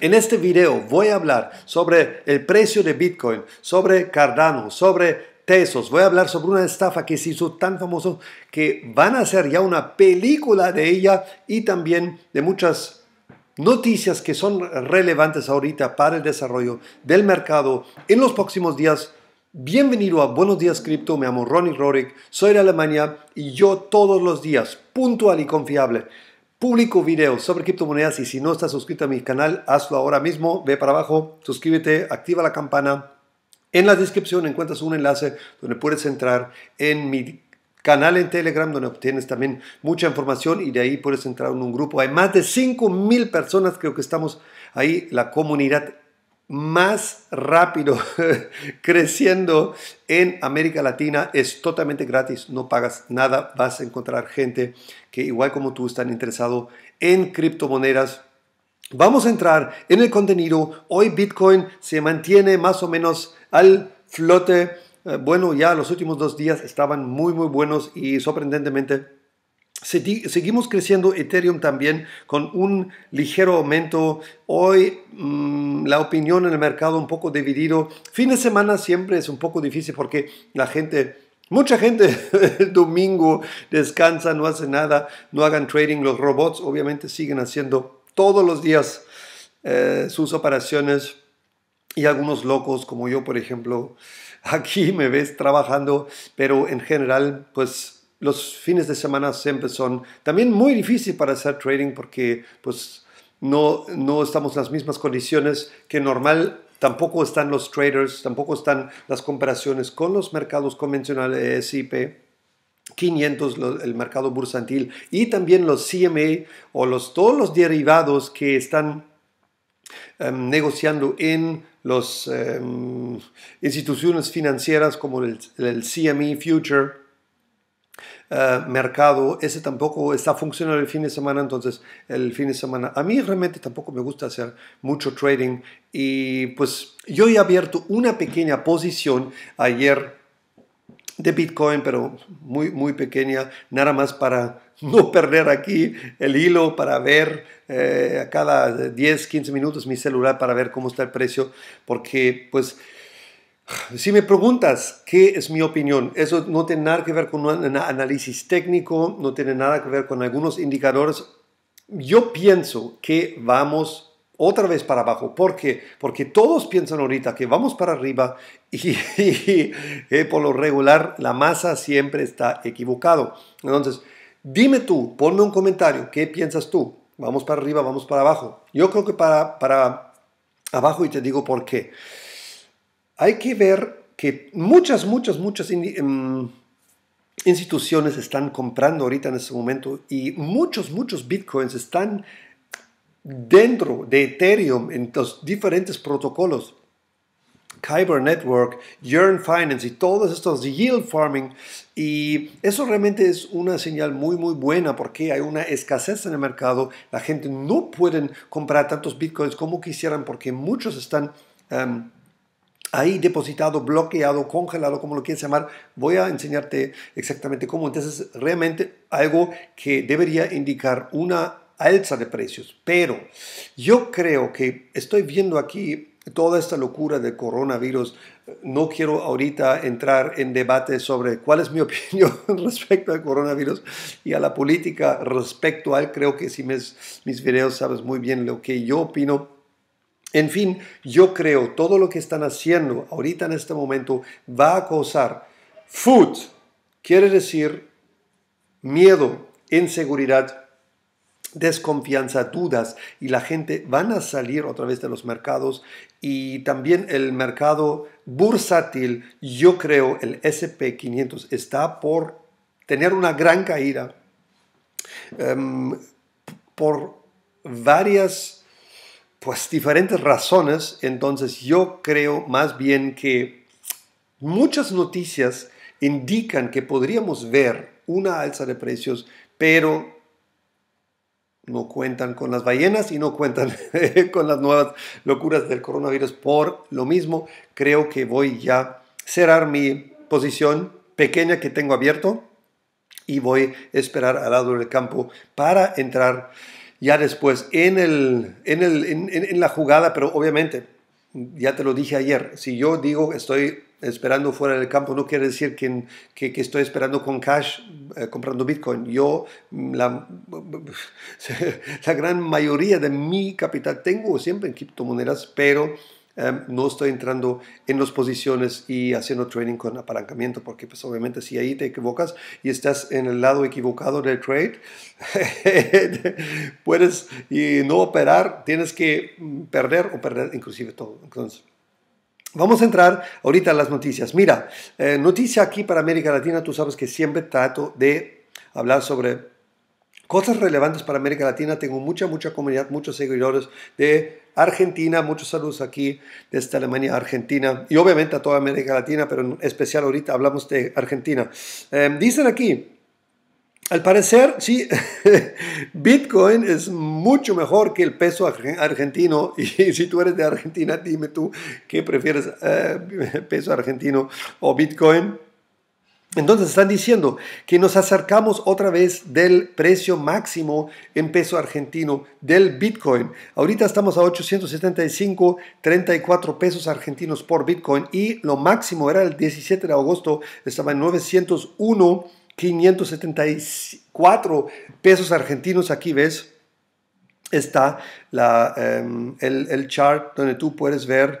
En este video voy a hablar sobre el precio de Bitcoin, sobre Cardano, sobre Tesos. Voy a hablar sobre una estafa que se hizo tan famoso que van a hacer ya una película de ella y también de muchas noticias que son relevantes ahorita para el desarrollo del mercado en los próximos días. Bienvenido a Buenos Días Cripto, me llamo Ronnie Rorick, soy de Alemania y yo todos los días, puntual y confiable, Público videos sobre criptomonedas y si no estás suscrito a mi canal, hazlo ahora mismo. Ve para abajo, suscríbete, activa la campana. En la descripción encuentras un enlace donde puedes entrar en mi canal en Telegram donde obtienes también mucha información y de ahí puedes entrar en un grupo. Hay más de 5.000 personas, creo que estamos ahí, la comunidad más rápido creciendo en América Latina. Es totalmente gratis, no pagas nada. Vas a encontrar gente que igual como tú están interesado en criptomonedas. Vamos a entrar en el contenido. Hoy Bitcoin se mantiene más o menos al flote. Eh, bueno, ya los últimos dos días estaban muy, muy buenos y sorprendentemente Seguimos creciendo Ethereum también con un ligero aumento. Hoy mm, la opinión en el mercado un poco dividido. Fin de semana siempre es un poco difícil porque la gente... Mucha gente el domingo descansa, no hace nada, no hagan trading. Los robots obviamente siguen haciendo todos los días eh, sus operaciones y algunos locos como yo, por ejemplo, aquí me ves trabajando, pero en general pues los fines de semana siempre son también muy difíciles para hacer trading porque pues no, estamos en las mismas condiciones que normal. Tampoco están los traders, tampoco están las comparaciones con los mercados convencionales SIP. 500 el mercado bursantil, y también los CMA o los, todos los derivados que están em, negociando en las em, instituciones financieras como el CME Future eh, mercado, ese tampoco está funcionando el fin de semana, entonces el fin de semana. A mí realmente tampoco me gusta hacer mucho trading y pues yo he abierto una pequeña posición ayer de Bitcoin, pero muy, muy pequeña, nada más para no perder aquí el hilo, para ver eh, a cada 10, 15 minutos mi celular, para ver cómo está el precio, porque pues si me preguntas qué es mi opinión, eso no tiene nada que ver con un análisis técnico, no tiene nada que ver con algunos indicadores. Yo pienso que vamos otra vez para abajo. ¿Por qué? Porque todos piensan ahorita que vamos para arriba y, por lo regular la masa siempre está equivocado. Entonces, dime tú, ponme un comentario, ¿qué piensas tú? ¿Vamos para arriba, vamos para abajo? Yo creo que para, para abajo y te digo por qué hay que ver que muchas, muchas, muchas em, instituciones están comprando ahorita en este momento y muchos, muchos bitcoins están dentro de Ethereum en los diferentes protocolos. Kyber Network, Yearn Finance y todos estos yield farming. Y eso realmente es una señal muy, muy buena porque hay una escasez en el mercado. La gente no pueden comprar tantos bitcoins como quisieran porque muchos están em, ahí depositado, bloqueado, congelado, como lo quieras llamar. Voy a enseñarte exactamente cómo. Entonces, realmente algo que debería indicar una alza de precios. Pero yo creo que estoy viendo aquí toda esta locura del coronavirus. No quiero ahorita entrar en debate sobre cuál es mi opinión respecto al coronavirus y a la política respecto a él. Creo que si mis, mis videos sabes muy bien lo que yo opino en fin, yo creo todo lo que están haciendo ahorita en este momento va a causar food, quiere decir miedo, inseguridad, desconfianza, dudas y la gente van a salir otra vez de los mercados y también el mercado bursátil, yo creo el SP500 está por tener una gran caída em, por varias pues diferentes razones, entonces yo creo más bien que muchas noticias indican que podríamos ver una alza de precios, pero no cuentan con las ballenas y no cuentan con las nuevas locuras del coronavirus. Por lo mismo, creo que voy ya a cerrar mi posición pequeña que tengo abierto y voy a esperar al lado del campo para entrar ya después en, el, en, el, en, la jugada, pero obviamente, ya te lo dije ayer, si yo digo estoy esperando fuera del campo, no quiere decir que, que, estoy esperando con cash eh, comprando Bitcoin. Yo, mm, la, la gran mayoría de mi capital tengo siempre en criptomonedas, pero Em, no estoy entrando en las posiciones y haciendo trading con apalancamiento, porque pues obviamente si ahí te equivocas y estás en el lado equivocado del trade, puedes y no operar, tienes que mm, perder o perder inclusive todo. Entonces, Vamos a entrar ahorita a las noticias. Mira, eh, noticia aquí para América Latina, tú sabes que siempre trato de hablar sobre cosas relevantes para América Latina. Tengo mucha, mucha comunidad, muchos seguidores de Argentina, muchos saludos aquí desde Alemania, Argentina y obviamente a toda América Latina, pero en especial ahorita hablamos de Argentina. Em, dicen aquí, al parecer, sí, Bitcoin es mucho mejor que el peso argentino. Y si tú eres de Argentina, dime tú qué prefieres, eh, peso argentino o Bitcoin. Entonces están diciendo que nos acercamos otra vez del precio máximo en peso argentino del Bitcoin. Ahorita estamos a 875, 34 pesos argentinos por Bitcoin y lo máximo era el 17 de agosto, estaba en 901, 574 pesos argentinos. Aquí ves, está la, em, el, el chart donde tú puedes ver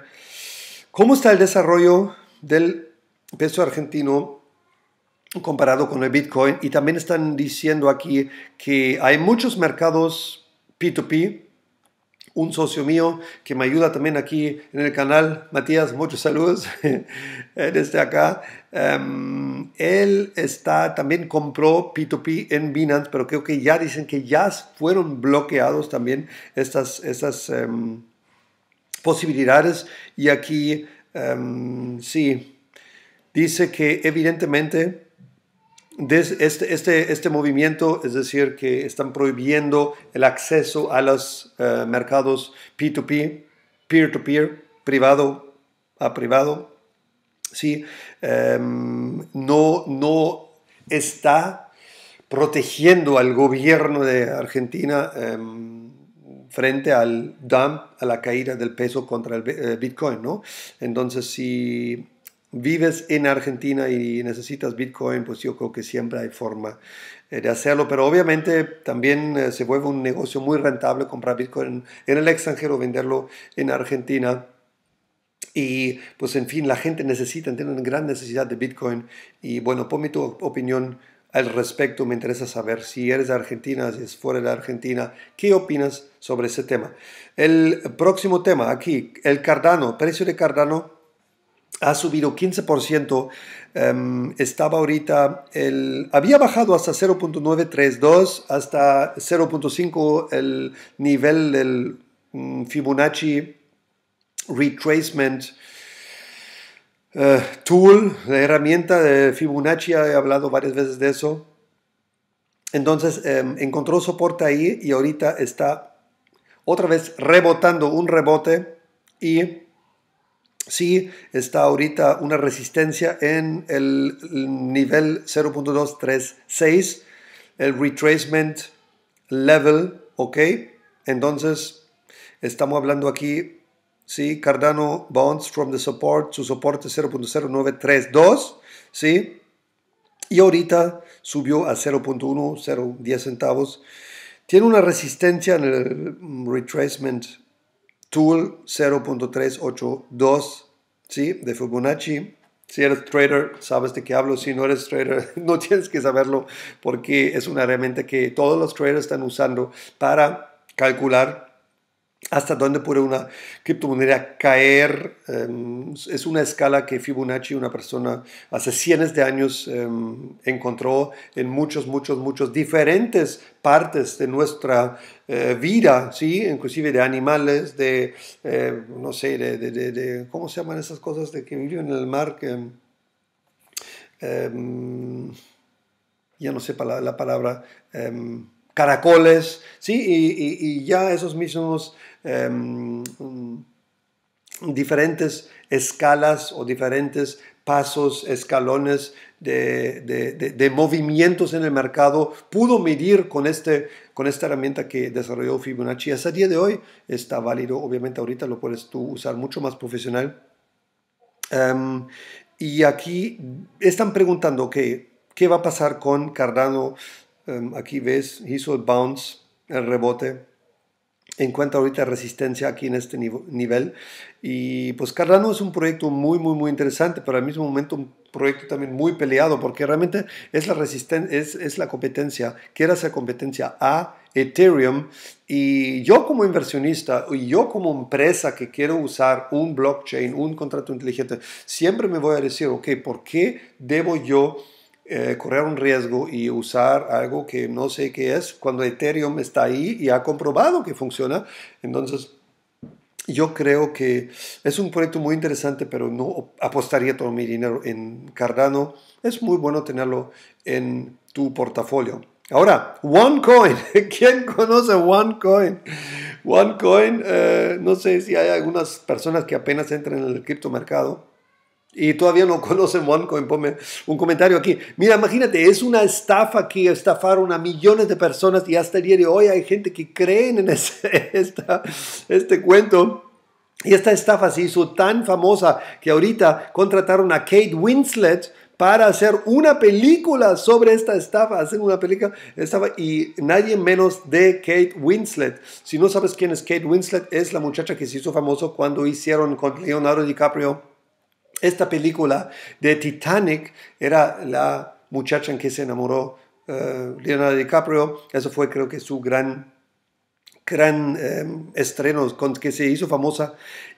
cómo está el desarrollo del peso argentino comparado con el Bitcoin. Y también están diciendo aquí que hay muchos mercados P2P. Un socio mío que me ayuda también aquí en el canal, Matías, muchos saludos desde acá. Em, él está, también compró P2P en Binance, pero creo que ya dicen que ya fueron bloqueados también estas, estas em, posibilidades. Y aquí, em, sí, dice que evidentemente este, este, este, movimiento, es decir, que están prohibiendo el acceso a los eh, mercados P2P, peer-to-peer, privado a privado, ¿sí? Em, no, no está protegiendo al gobierno de Argentina em, frente al dump, a la caída del peso contra el eh, Bitcoin, ¿no? Entonces, si vives en Argentina y necesitas Bitcoin, pues yo creo que siempre hay forma eh, de hacerlo. Pero obviamente también eh, se vuelve un negocio muy rentable comprar Bitcoin en el extranjero, venderlo en Argentina. Y pues en fin, la gente necesita, tiene una gran necesidad de Bitcoin. Y bueno, ponme tu opinión al respecto. Me interesa saber si eres de Argentina, si es fuera de Argentina, qué opinas sobre ese tema. El próximo tema aquí, el Cardano, precio de Cardano ha subido 15%, em, estaba ahorita, el, había bajado hasta 0.932, hasta 0.5 el nivel del mm, Fibonacci Retracement eh, Tool, la herramienta de Fibonacci, he hablado varias veces de eso. Entonces em, encontró soporte ahí y ahorita está otra vez rebotando un rebote y sí está ahorita una resistencia en el nivel 0.236, el retracement level, ¿ok? Entonces, estamos hablando aquí, ¿sí? Cardano Bonds from the support, su soporte 0.0932, ¿sí? Y ahorita subió a 0.1, 0.10 centavos. Tiene una resistencia en el retracement Tool 0.382, ¿sí? De Fibonacci. Si eres trader, sabes de qué hablo. Si no eres trader, no tienes que saberlo porque es una herramienta que todos los traders están usando para calcular hasta dónde puede una criptomoneda caer. Em, es una escala que Fibonacci, una persona hace cientos de años, em, encontró en muchos, muchos, muchos diferentes partes de nuestra eh, vida, ¿sí? inclusive de animales, de, eh, no sé, de, ¿cómo se llaman esas cosas de que viven en el mar? Que, em, ya no sé la, la palabra caracoles, ¿sí? y, ya esos mismos em, diferentes escalas o diferentes pasos, escalones de, movimientos en el mercado, pudo medir con, este, con esta herramienta que desarrolló Fibonacci. Hasta día de hoy está válido, obviamente ahorita lo puedes tú usar mucho más profesional. Em, y aquí están preguntando, ¿qué va a pasar con Cardano Em, aquí ves, hizo el bounce, el rebote. Encuentra ahorita resistencia aquí en este nivel. Y pues Cardano es un proyecto muy, muy, muy interesante, pero al mismo momento un proyecto también muy peleado, porque realmente es la, es, es la competencia, quiere hacer competencia a Ethereum. Y yo como inversionista y yo como empresa que quiero usar un blockchain, un contrato inteligente, siempre me voy a decir, ok, ¿por qué debo yo? Eh, correr un riesgo y usar algo que no sé qué es cuando Ethereum está ahí y ha comprobado que funciona. Entonces, yo creo que es un proyecto muy interesante, pero no apostaría todo mi dinero en Cardano. Es muy bueno tenerlo en tu portafolio. Ahora, OneCoin. ¿Quién conoce OneCoin? OneCoin, eh, no sé si hay algunas personas que apenas entran en el criptomercado y todavía no conocen OneCoin. Ponme un comentario aquí. Mira, imagínate, es una estafa que estafaron a millones de personas y hasta el día de hoy hay gente que creen en esta, este cuento. Y esta estafa se hizo tan famosa que ahorita contrataron a Kate Winslet para hacer una película sobre esta estafa. hacer una película y nadie menos de Kate Winslet. Si no sabes quién es Kate Winslet, es la muchacha que se hizo famosa cuando hicieron con Leonardo DiCaprio esta película de Titanic era la muchacha en que se enamoró eh, Leonardo DiCaprio. Eso fue creo que su gran, gran em, estreno con que se hizo famosa.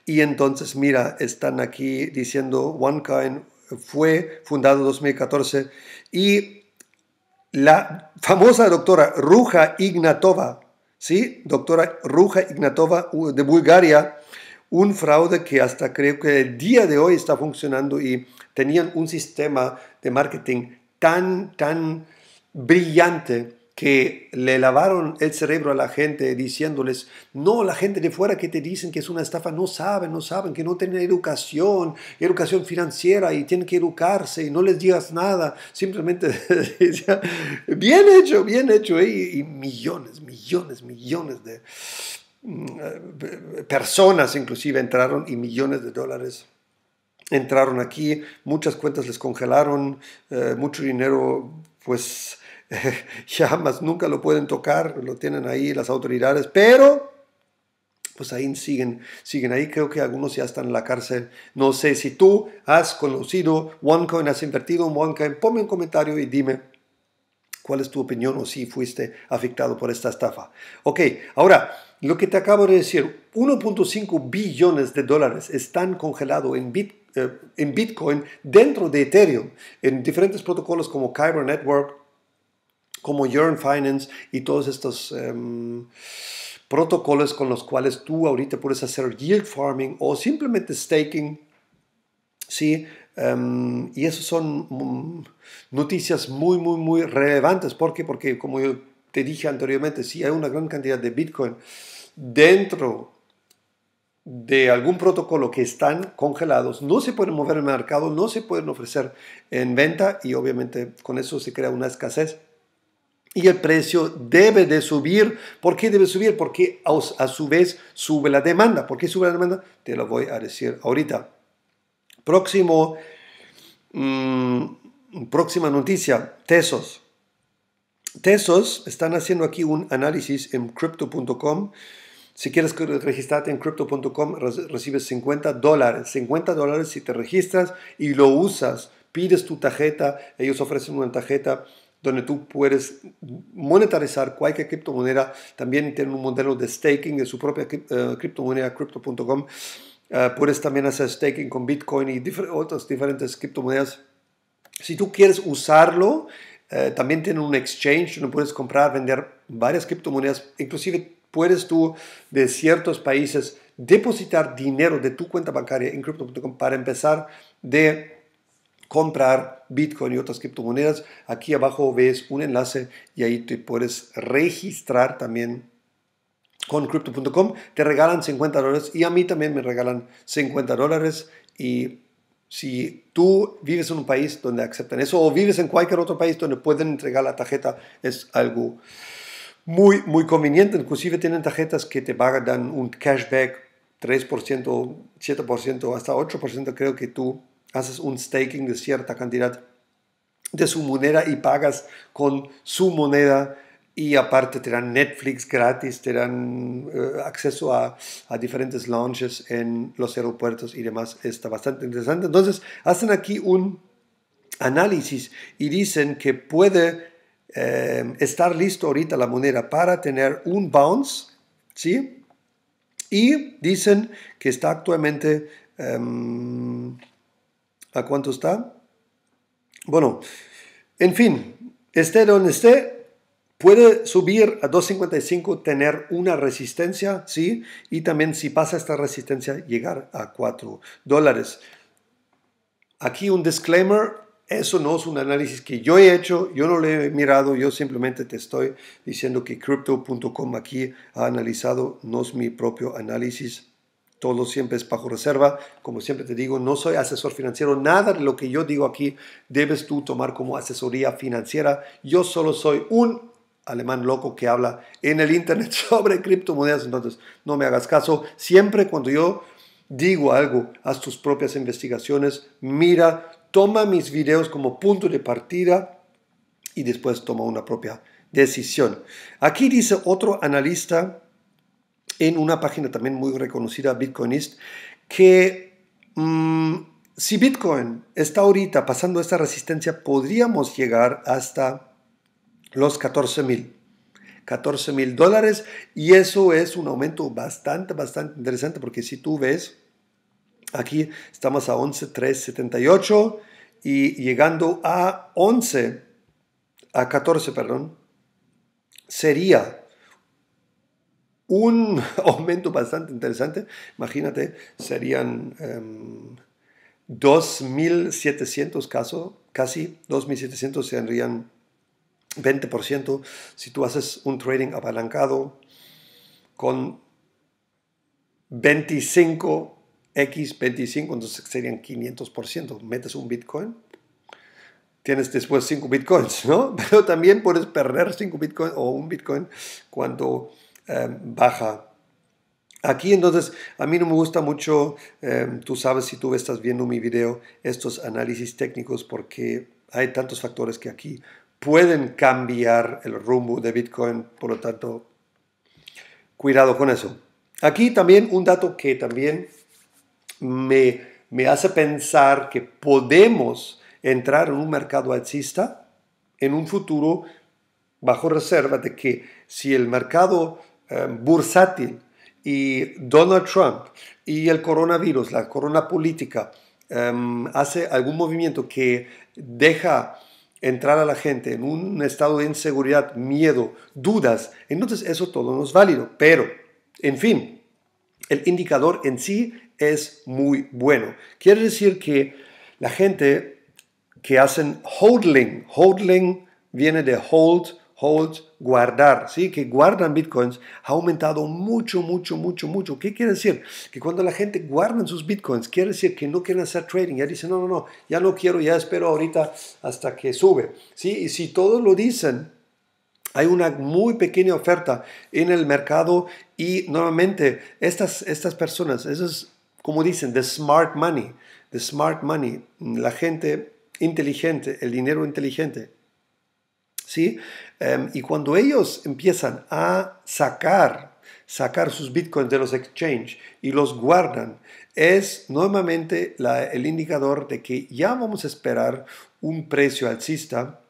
Y entonces, mira, están aquí diciendo One Kind fue fundado en 2014 y la famosa doctora Ruja Ignatova, ¿sí? Doctora Ruja Ignatova de Bulgaria, un fraude que hasta creo que el día de hoy está funcionando y tenían un sistema de marketing tan, tan brillante que le lavaron el cerebro a la gente diciéndoles, no, la gente de fuera que te dicen que es una estafa no saben, no saben, que no tienen educación, educación financiera y tienen que educarse y no les digas nada, simplemente bien hecho, bien hecho, y, millones, millones, millones de, eh, personas inclusive entraron y millones de dólares entraron aquí, muchas cuentas les congelaron, eh, mucho dinero pues ya más nunca lo pueden tocar, lo tienen ahí las autoridades, pero pues ahí siguen, siguen ahí, creo que algunos ya están en la cárcel. No sé si tú has conocido OneCoin, has invertido en OneCoin, ponme un comentario y dime cuál es tu opinión o si fuiste afectado por esta estafa. Ok, ahora... Lo que te acabo de decir, 1.5 billones de dólares están congelados eh, en, Bitcoin dentro de Ethereum, en diferentes protocolos como Kyber Network, como Yearn Finance y todos estos em, protocolos con los cuales tú ahorita puedes hacer yield farming o simplemente staking. ¿sí? Em, y eso son mm, noticias muy, muy, muy relevantes. ¿Por qué? Porque como yo te dije anteriormente, si sí, hay una gran cantidad de Bitcoin dentro de algún protocolo que están congelados, no se pueden mover el mercado, no se pueden ofrecer en venta y obviamente con eso se crea una escasez. Y el precio debe de subir. ¿Por qué debe subir? Porque a su vez sube la demanda. ¿Por qué sube la demanda? Te lo voy a decir ahorita. Próximo, mm, próxima noticia, Tesos. Tesos están haciendo aquí un análisis en crypto.com. Si quieres registrarte en crypto.com, recibes 50 dólares. 50 dólares si te registras y lo usas. Pides tu tarjeta, ellos ofrecen una tarjeta donde tú puedes monetarizar cualquier criptomoneda. También tienen un modelo de staking de su propia eh, criptomoneda, crypto.com. Eh, puedes también hacer staking con Bitcoin y otras diferentes criptomonedas. Si tú quieres usarlo, eh, también tienen un exchange donde puedes comprar, vender varias criptomonedas. Inclusive puedes tú de ciertos países depositar dinero de tu cuenta bancaria en crypto.com para empezar de comprar Bitcoin y otras criptomonedas. Aquí abajo ves un enlace y ahí te puedes registrar también con crypto.com. Te regalan 50 dólares y a mí también me regalan 50 dólares y si tú vives en un país donde aceptan eso o vives en cualquier otro país donde pueden entregar la tarjeta, es algo muy, muy conveniente. Inclusive tienen tarjetas que te pagan un cashback 3%, 7%, hasta 8%. Creo que tú haces un staking de cierta cantidad de su moneda y pagas con su moneda y aparte te dan Netflix gratis, te dan eh, acceso a, diferentes launches en los aeropuertos y demás. Está bastante interesante. Entonces, hacen aquí un análisis y dicen que puede eh, estar listo ahorita la moneda para tener un bounce, ¿sí? Y dicen que está actualmente... Em, ¿A cuánto está? Bueno, en fin, esté donde esté, Puede subir a 255, tener una resistencia, ¿sí? Y también si pasa esta resistencia, llegar a 4 dólares. Aquí un disclaimer, eso no es un análisis que yo he hecho, yo no lo he mirado, yo simplemente te estoy diciendo que crypto.com aquí ha analizado, no es mi propio análisis. Todo siempre es bajo reserva. Como siempre te digo, no soy asesor financiero. Nada de lo que yo digo aquí debes tú tomar como asesoría financiera. Yo solo soy un alemán loco que habla en el Internet sobre criptomonedas. Entonces, no me hagas caso. Siempre cuando yo digo algo, haz tus propias investigaciones, mira, toma mis videos como punto de partida y después toma una propia decisión. Aquí dice otro analista en una página también muy reconocida, Bitcoinist, que mm, si Bitcoin está ahorita pasando esta resistencia, podríamos llegar hasta los 14 mil. 14 mil dólares y eso es un aumento bastante, bastante interesante porque si tú ves, aquí estamos a 11.378 y llegando a 11, a 14, perdón, sería un aumento bastante interesante. Imagínate, serían 2.700 em, casos, casi 2.700 serían 20%. Si tú haces un trading apalancado con 25 X 25, entonces serían 500%. Metes un Bitcoin, tienes después 5 Bitcoins, ¿no? Pero también puedes perder 5 Bitcoins o un Bitcoin cuando eh, baja. Aquí entonces a mí no me gusta mucho, eh, tú sabes si tú estás viendo mi video, estos análisis técnicos porque hay tantos factores que aquí pueden cambiar el rumbo de Bitcoin, por lo tanto, cuidado con eso. Aquí también un dato que también me, hace pensar que podemos entrar en un mercado alcista en un futuro bajo reserva de que si el mercado eh, bursátil y Donald Trump y el coronavirus, la corona política, em, hace algún movimiento que deja entrar a la gente en un estado de inseguridad, miedo, dudas, entonces eso todo no es válido. Pero, en fin, el indicador en sí es muy bueno. Quiere decir que la gente que hacen hodling, holding viene de hold holds, guardar, ¿sí? que guardan bitcoins, ha aumentado mucho, mucho, mucho, mucho. ¿Qué quiere decir? Que cuando la gente guarda sus bitcoins, quiere decir que no quieren hacer trading, ya dicen, no, no, no, ya no quiero, ya espero ahorita hasta que sube. ¿sí? Y si todos lo dicen, hay una muy pequeña oferta en el mercado y normalmente estas, estas personas, eso es como dicen, the smart money, the smart money, la gente inteligente, el dinero inteligente, ¿sí? Em, y cuando ellos empiezan a sacar, sacar sus bitcoins de los exchange y los guardan, es nuevamente el indicador de que ya vamos a esperar un precio alcista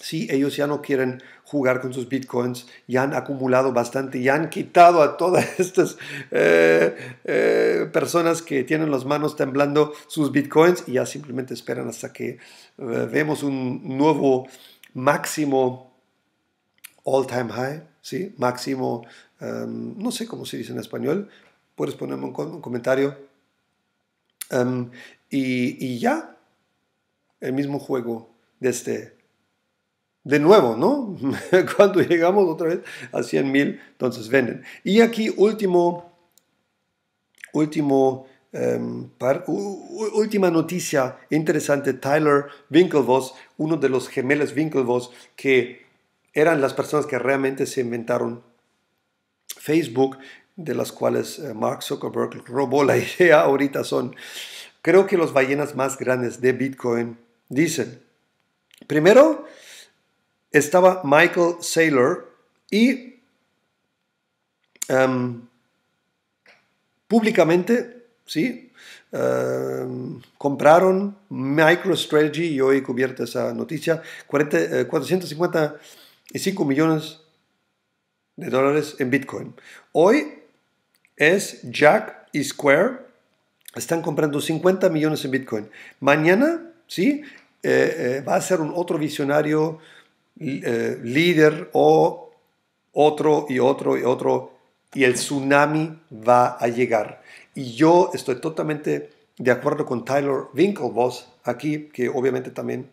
si ellos ya no quieren jugar con sus bitcoins, ya han acumulado bastante, ya han quitado a todas estas eh, eh, personas que tienen las manos temblando sus bitcoins y ya simplemente esperan hasta que eh, vemos un nuevo máximo all time high, ¿sí? máximo, em, no sé cómo se dice en español, puedes ponerme un, comentario. Em, y, y, ya, el mismo juego de este. de nuevo, ¿no? Cuando llegamos otra vez a 100 mil, entonces venden. Y aquí último, último Em, última noticia interesante, Tyler Winklevoss, uno de los gemelos Winklevoss que eran las personas que realmente se inventaron Facebook, de las cuales eh, Mark Zuckerberg robó la idea, ahorita son, creo que los ballenas más grandes de Bitcoin dicen, primero estaba Michael Saylor y em, públicamente ¿sí? Em, compraron MicroStrategy, y hoy cubierta esa noticia, 40, 455 eh, millones de dólares en Bitcoin. Hoy es Jack y Square están comprando 50 millones en Bitcoin. Mañana, ¿sí? Eh, eh, va a ser un otro visionario líder o otro y otro y otro y el tsunami va a llegar. Y yo estoy totalmente de acuerdo con Tyler Winklevoss aquí, que obviamente también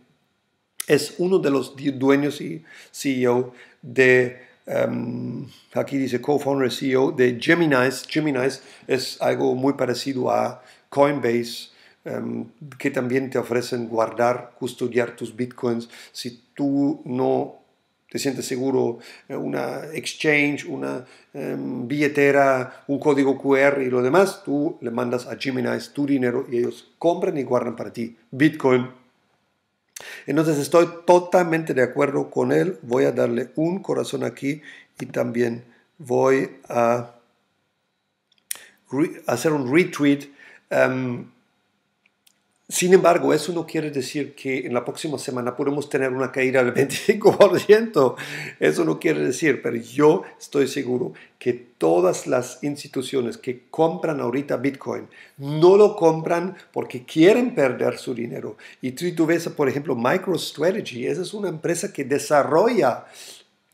es uno de los dueños y CEO de, em, aquí dice co-founder CEO de Gemini's. Gemini's es algo muy parecido a Coinbase, em, que también te ofrecen guardar, custodiar tus bitcoins. Si tú no te sientes seguro, eh, una exchange, una em, billetera, un código QR y lo demás, tú le mandas a Gemini tu dinero y ellos compran y guardan para ti Bitcoin. Entonces estoy totalmente de acuerdo con él, voy a darle un corazón aquí y también voy a hacer un retweet. Em, sin embargo, eso no quiere decir que en la próxima semana podemos tener una caída del 25%. Eso no quiere decir, pero yo estoy seguro que todas las instituciones que compran ahorita Bitcoin no lo compran porque quieren perder su dinero. Y tú, tú ves, por ejemplo, MicroStrategy, esa es una empresa que desarrolla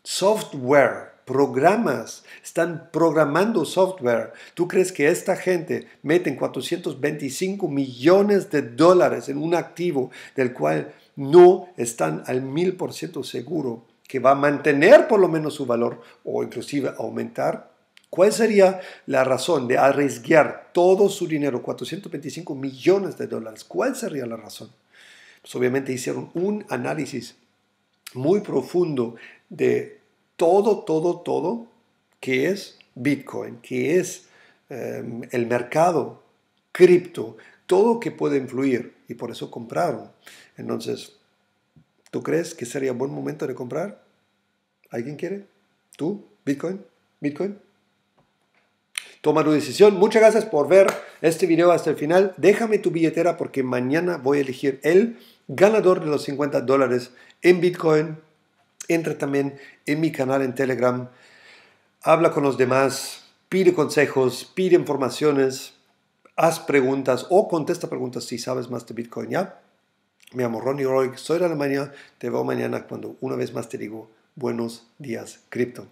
software programas, están programando software. ¿Tú crees que esta gente mete 425 millones de dólares en un activo del cual no están al mil por ciento seguro que va a mantener por lo menos su valor o inclusive aumentar? ¿Cuál sería la razón de arriesgar todo su dinero, 425 millones de dólares? ¿Cuál sería la razón? Pues obviamente hicieron un análisis muy profundo de todo, todo, todo que es Bitcoin, que es em, el mercado cripto, todo que puede influir y por eso compraron. Entonces, ¿tú crees que sería buen momento de comprar? ¿Alguien quiere? ¿Tú? ¿Bitcoin? ¿Bitcoin? Toma tu decisión. Muchas gracias por ver este video hasta el final. Déjame tu billetera porque mañana voy a elegir el ganador de los 50 dólares en Bitcoin entra también en mi canal en Telegram, habla con los demás, pide consejos, pide informaciones, haz preguntas o contesta preguntas si sabes más de Bitcoin, ¿ya? Me llamo Ronnie Roy, soy de Alemania, te veo mañana cuando una vez más te digo buenos días, cripto.